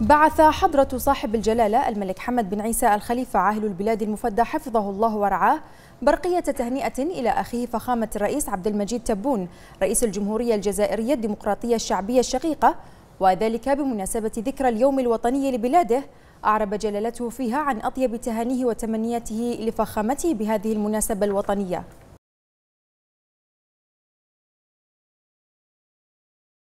بعث حضرة صاحب الجلالة الملك حمد بن عيسى الخليفة عاهل البلاد المفدى حفظه الله ورعاه برقية تهنئة إلى أخيه فخامة الرئيس عبد المجيد تبون رئيس الجمهورية الجزائرية الديمقراطية الشعبية الشقيقة وذلك بمناسبة ذكرى اليوم الوطني لبلاده أعرب جلالته فيها عن أطيب تهانيه وتمنياته لفخامته بهذه المناسبة الوطنية